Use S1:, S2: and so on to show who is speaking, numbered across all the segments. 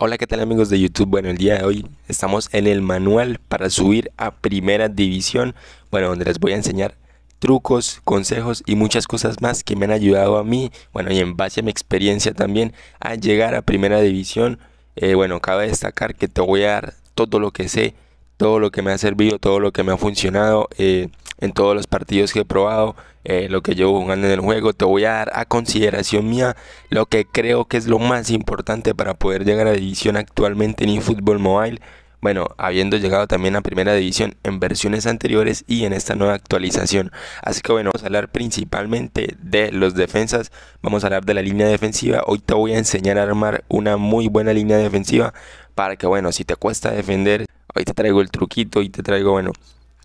S1: Hola, ¿qué tal amigos de YouTube? Bueno, el día de hoy estamos en el manual para subir a primera división, bueno, donde les voy a enseñar trucos, consejos y muchas cosas más que me han ayudado a mí, bueno, y en base a mi experiencia también, a llegar a primera división. Eh, bueno, cabe destacar que te voy a dar todo lo que sé, todo lo que me ha servido, todo lo que me ha funcionado eh, en todos los partidos que he probado, eh, lo que llevo jugando en el juego. Te voy a dar a consideración mía lo que creo que es lo más importante para poder llegar a la división actualmente en eFootball Mobile. Bueno, habiendo llegado también a primera división en versiones anteriores y en esta nueva actualización. Así que bueno, vamos a hablar principalmente de los defensas, vamos a hablar de la línea defensiva. Hoy te voy a enseñar a armar una muy buena línea defensiva para que bueno, si te cuesta defender, hoy te traigo el truquito y te traigo bueno,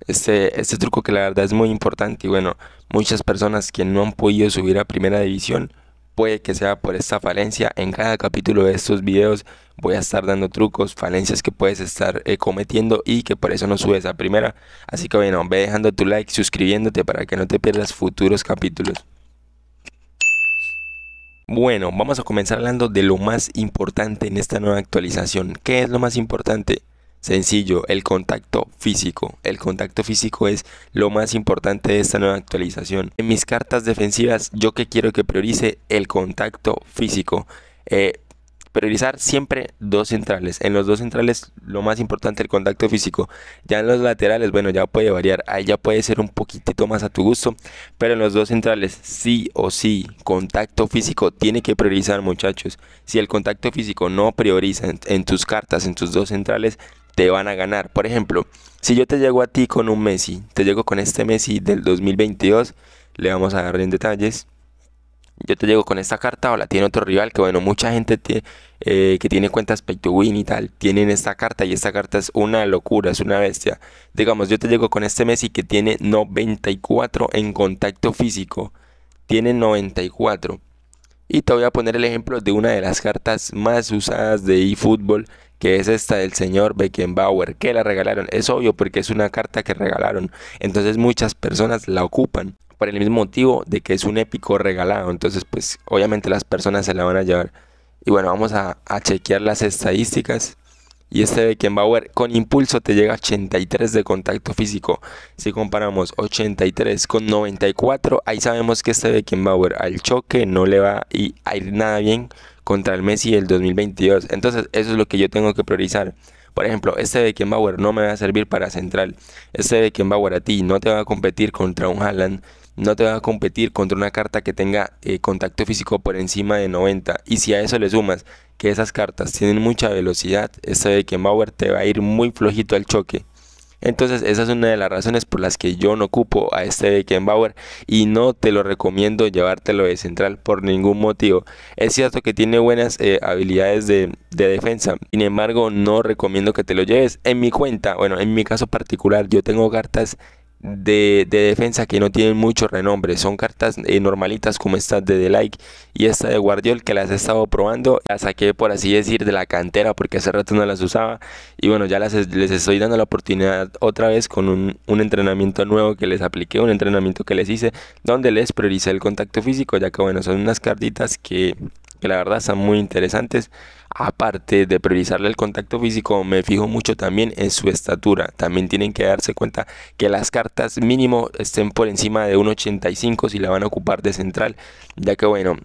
S1: este, este, truco que la verdad es muy importante y bueno, muchas personas que no han podido subir a primera división puede que sea por esta falencia. En cada capítulo de estos videos voy a estar dando trucos, falencias que puedes estar eh, cometiendo y que por eso no subes a primera. Así que bueno, ve dejando tu like, suscribiéndote para que no te pierdas futuros capítulos. Bueno, vamos a comenzar hablando de lo más importante en esta nueva actualización. ¿Qué es lo más importante? Sencillo, el contacto físico. El contacto físico es lo más importante de esta nueva actualización. En mis cartas defensivas, yo que quiero que priorice el contacto físico. Eh, priorizar siempre dos centrales. En los dos centrales lo más importante el contacto físico. Ya en los laterales, bueno, ya puede variar. Ahí ya puede ser un poquitito más a tu gusto. Pero en los dos centrales, sí o sí, contacto físico tiene que priorizar muchachos. Si el contacto físico no prioriza en tus cartas, en tus dos centrales, te van a ganar. Por ejemplo, si yo te llego a ti con un Messi, te llego con este Messi del 2022, le vamos a dar en detalles. Yo te llego con esta carta o la tiene otro rival, que bueno, mucha gente eh, que tiene cuentas pay win y tal, tienen esta carta y esta carta es una locura, es una bestia. Digamos, yo te llego con este Messi que tiene 94 en contacto físico, tiene 94. Y te voy a poner el ejemplo de una de las cartas más usadas de eFootball, que es esta del señor Beckenbauer, que la regalaron. Es obvio porque es una carta que regalaron. Entonces muchas personas la ocupan por el mismo motivo de que es un épico regalado. Entonces pues obviamente las personas se la van a llevar. Y bueno, vamos a, a chequear las estadísticas y este Beckenbauer con impulso te llega a 83 de contacto físico. Si comparamos 83 con 94, ahí sabemos que este Beckenbauer al choque no le va a ir nada bien contra el Messi del 2022. Entonces eso es lo que yo tengo que priorizar. Por ejemplo, este Beckenbauer no me va a servir para central. Este Beckenbauer a ti no te va a competir contra un Haaland. No te va a competir contra una carta que tenga eh, contacto físico por encima de 90. Y si a eso le sumas esas cartas tienen mucha velocidad, este Beckenbauer te va a ir muy flojito al choque. Entonces esa es una de las razones por las que yo no ocupo a este Beckenbauer y no te lo recomiendo llevártelo de central por ningún motivo. Es cierto que tiene buenas eh, habilidades de, de, defensa, sin embargo no recomiendo que te lo lleves. En mi cuenta, bueno en mi caso particular yo tengo cartas de, defensa que no tienen mucho renombre. Son cartas eh, normalitas como esta de The Like y esta de Guardiol que las he estado probando. Las saqué por así decir de la cantera porque hace rato no las usaba. Y bueno, ya las, les estoy dando la oportunidad otra vez con un, un, entrenamiento nuevo que les apliqué, un entrenamiento que les hice donde les prioricé el contacto físico ya que bueno, son unas cartitas que que la verdad son muy interesantes. Aparte de priorizarle el contacto físico, me fijo mucho también en su estatura. También tienen que darse cuenta que las cartas mínimo estén por encima de 1.85 si la van a ocupar de central, ya que bueno,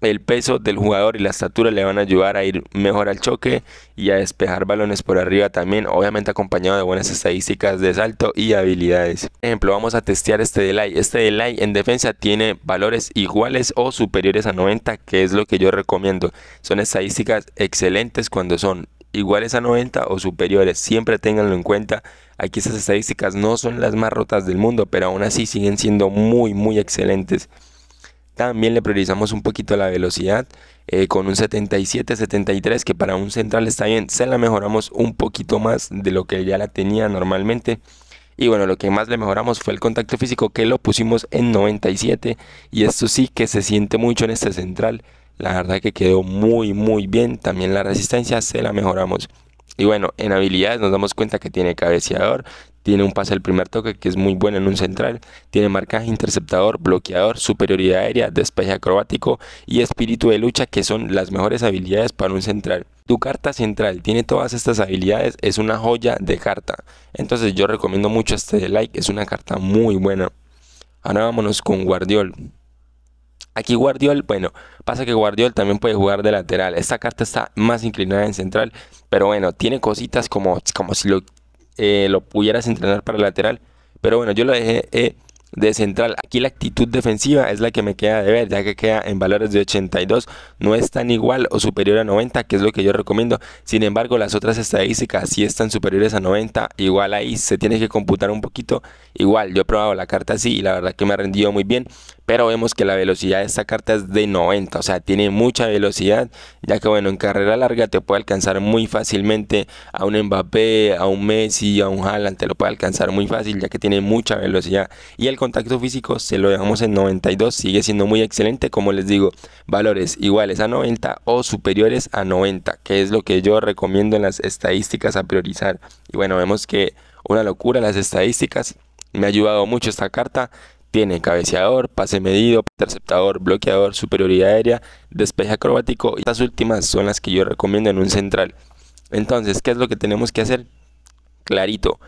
S1: el peso del jugador y la estatura le van a ayudar a ir mejor al choque y a despejar balones por arriba también, obviamente acompañado de buenas estadísticas de salto y habilidades. ejemplo, vamos a testear este delay. Este delay en defensa tiene valores iguales o superiores a 90, que es lo que yo recomiendo. Son estadísticas excelentes cuando son iguales a 90 o superiores. Siempre ténganlo en cuenta. Aquí estas estadísticas no son las más rotas del mundo, pero aún así siguen siendo muy, muy excelentes. También le priorizamos un poquito la velocidad eh, con un 77-73 que para un central está bien. Se la mejoramos un poquito más de lo que ya la tenía normalmente. Y bueno, lo que más le mejoramos fue el contacto físico que lo pusimos en 97 y esto sí que se siente mucho en este central. La verdad que quedó muy muy bien. También la resistencia se la mejoramos. Y bueno, en habilidades nos damos cuenta que tiene cabeceador, tiene un pase al primer toque que es muy bueno en un central, tiene marcaje interceptador, bloqueador, superioridad aérea, despeje acrobático y espíritu de lucha que son las mejores habilidades para un central. Tu carta central tiene todas estas habilidades, es una joya de carta. Entonces yo recomiendo mucho este de like, es una carta muy buena. Ahora vámonos con Guardiol. Aquí Guardiol, bueno, pasa que Guardiol también puede jugar de lateral. Esta carta está más inclinada en central, pero bueno, tiene cositas como, como si lo eh, lo pudieras entrenar para lateral. Pero bueno, yo lo dejé eh, de central. Aquí la actitud defensiva es la que me queda de ver, ya que queda en valores de 82. No es tan igual o superior a 90, que es lo que yo recomiendo. Sin embargo, las otras estadísticas sí están superiores a 90. Igual ahí se tiene que computar un poquito. Igual, yo he probado la carta así y la verdad que me ha rendido muy bien pero vemos que la velocidad de esta carta es de 90, o sea, tiene mucha velocidad, ya que bueno, en carrera larga te puede alcanzar muy fácilmente a un Mbappé, a un Messi, a un Haaland, te lo puede alcanzar muy fácil, ya que tiene mucha velocidad. Y el contacto físico se lo dejamos en 92, sigue siendo muy excelente, como les digo, valores iguales a 90 o superiores a 90, que es lo que yo recomiendo en las estadísticas a priorizar. Y bueno, vemos que una locura las estadísticas, me ha ayudado mucho esta carta tiene cabeceador, pase medido, interceptador, bloqueador, superioridad aérea, despeje acrobático. Y estas últimas son las que yo recomiendo en un central. Entonces, ¿qué es lo que tenemos que hacer? Clarito,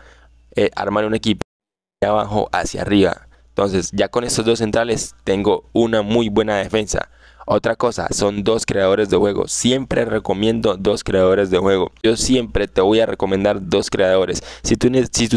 S1: eh, armar un equipo de abajo hacia arriba. Entonces, ya con estos dos centrales tengo una muy buena defensa. Otra cosa, son dos creadores de juego. Siempre recomiendo dos creadores de juego. Yo siempre te voy a recomendar dos creadores. Si tú,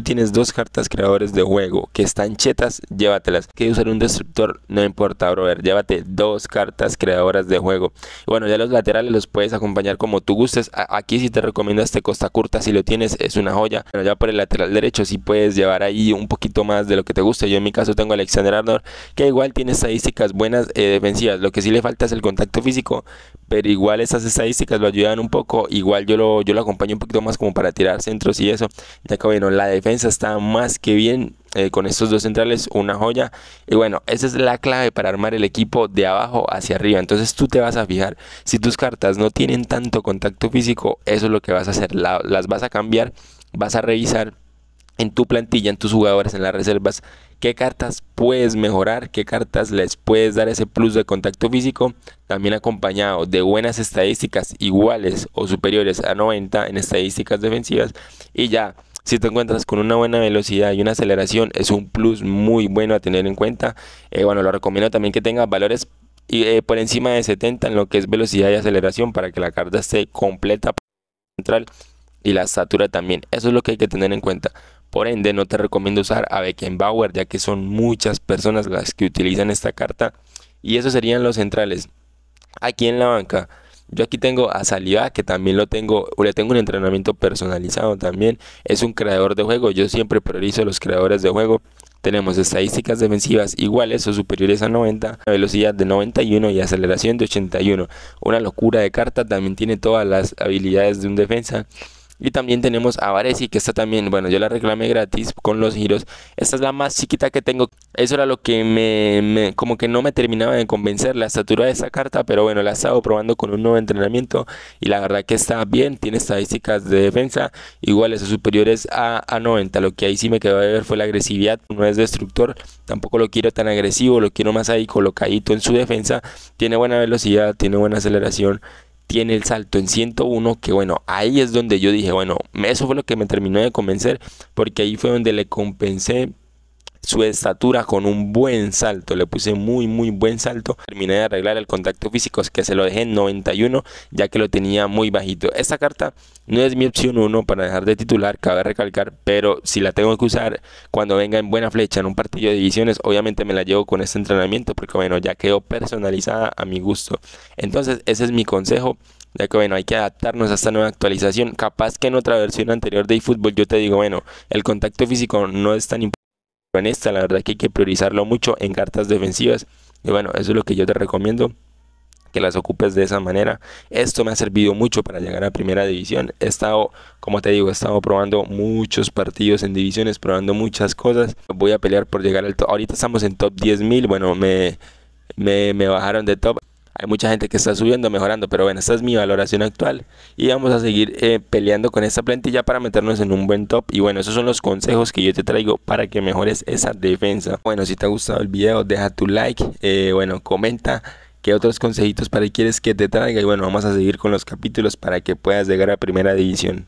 S1: tienes dos cartas creadores de juego que están chetas, llévatelas. Que usar un destructor, no importa, brother. Llévate dos cartas creadoras de juego. bueno, ya los laterales los puedes acompañar como tú gustes. aquí sí te recomiendo este Costa Curta. Si lo tienes, es una joya. Pero ya por el lateral derecho, si puedes llevar ahí un poquito más de lo que te guste. Yo en mi caso tengo Alexander Arnold, que igual tiene estadísticas buenas eh, defensivas. Lo que sí le falta el contacto físico, pero igual esas estadísticas lo ayudan un poco. Igual yo lo, yo lo acompaño un poquito más como para tirar centros y eso. Ya que bueno, la defensa está más que bien eh, con estos dos centrales, una joya. Y bueno, esa es la clave para armar el equipo de abajo hacia arriba. Entonces tú te vas a fijar, si tus cartas no tienen tanto contacto físico, eso es lo que vas a hacer. las vas a cambiar, vas a revisar en tu plantilla, en tus jugadores, en las reservas qué cartas puedes mejorar, qué cartas les puedes dar ese plus de contacto físico, también acompañado de buenas estadísticas iguales o superiores a 90 en estadísticas defensivas y ya. Si te encuentras con una buena velocidad y una aceleración, es un plus muy bueno a tener en cuenta. Eh, bueno, lo recomiendo también que tengas valores eh, por encima de 70 en lo que es velocidad y aceleración para que la carta esté completa central y la estatura también. Eso es lo que hay que tener en cuenta. Por ende, no te recomiendo usar a Beckenbauer, ya que son muchas personas las que utilizan esta carta. Y esos serían los centrales. Aquí en la banca, yo aquí tengo a Saliva, que también lo tengo, le tengo un entrenamiento personalizado también. Es un creador de juego, yo siempre priorizo los creadores de juego. Tenemos estadísticas defensivas iguales o superiores a 90, velocidad de 91 y aceleración de 81. Una locura de carta, también tiene todas las habilidades de un defensa. Y también tenemos a Varesi, que está también, bueno, yo la reclamé gratis con los giros. Esta es la más chiquita que tengo. Eso era lo que me, como que no me terminaba de convencer la estatura de esta carta, pero bueno, la he estado probando con un nuevo entrenamiento y la verdad que está bien, tiene estadísticas de defensa iguales o superiores a, a 90. Lo que ahí sí me quedó de ver fue la agresividad, no es destructor, tampoco lo quiero tan agresivo, lo quiero más ahí colocadito en su defensa. Tiene buena velocidad, tiene buena aceleración tiene el salto en 101, que bueno, ahí es donde yo dije, bueno, eso fue lo que me terminó de convencer, porque ahí fue donde le compensé su estatura con un buen salto. Le puse muy, muy buen salto. Terminé de arreglar el contacto físico, Es que se lo dejé en 91, ya que lo tenía muy bajito. Esta carta no es mi opción 1 para dejar de titular, cabe recalcar, pero si la tengo que usar cuando venga en buena flecha en un partido de divisiones, obviamente me la llevo con este entrenamiento, porque bueno, ya quedó personalizada a mi gusto. Entonces, ese es mi consejo ya que bueno, hay que adaptarnos a esta nueva actualización. Capaz que en otra versión anterior de eFootball yo te digo, bueno, el contacto físico no es tan importante en esta, la verdad que hay que priorizarlo mucho en cartas defensivas. Y bueno, eso es lo que yo te recomiendo que las ocupes de esa manera. Esto me ha servido mucho para llegar a primera división. He estado, como te digo, he estado probando muchos partidos en divisiones, probando muchas cosas. Voy a pelear por llegar al top. Ahorita estamos en top 10.000. Bueno, me, me, me bajaron de top. Hay mucha gente que está subiendo, mejorando, pero bueno, esta es mi valoración actual y vamos a seguir eh, peleando con esta plantilla para meternos en un buen top. Y bueno, esos son los consejos que yo te traigo para que mejores esa defensa. Bueno, si te ha gustado el video, deja tu like, eh, bueno, comenta. ¿Qué otros consejitos para quieres que te traiga? Y bueno, vamos a seguir con los capítulos para que puedas llegar a primera división.